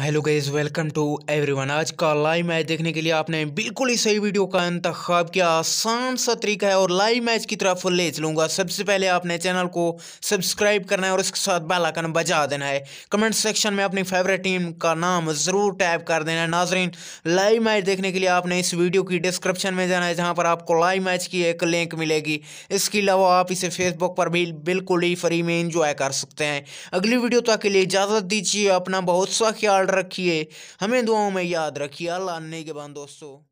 hello guys welcome to everyone आज का live match देखने के लिए आपने बिल्कुल ही सही वीडियो का इंतखब किया आसान सा तरीका है और लाइव मैच की तरफ ले चलूंगा सबसे पहले आपने चैनल को सब्सक्राइब करना है और इसके साथ बेल आइकन बजा देना है कमेंट सेक्शन में अपनी फेवरेट टीम का नाम ज़रूर टैप कर देना है नाजरीन लाइव मैच देखने के लिए आपने इस वीडियो की डिस्क्रिप्शन में जाना है जहाँ पर आपको लाइव मैच की एक लिंक मिलेगी इसके अलावा आप इसे फेसबुक पर भी बिल्कुल ही फ्री में इंजॉय कर सकते हैं अगली वीडियो तक के लिए इजाज़त दीजिए अपना बहुत सा ख्याल ख्याल रखिए हमें दुआओं में याद रखिए अल्लाह के बाद दोस्तों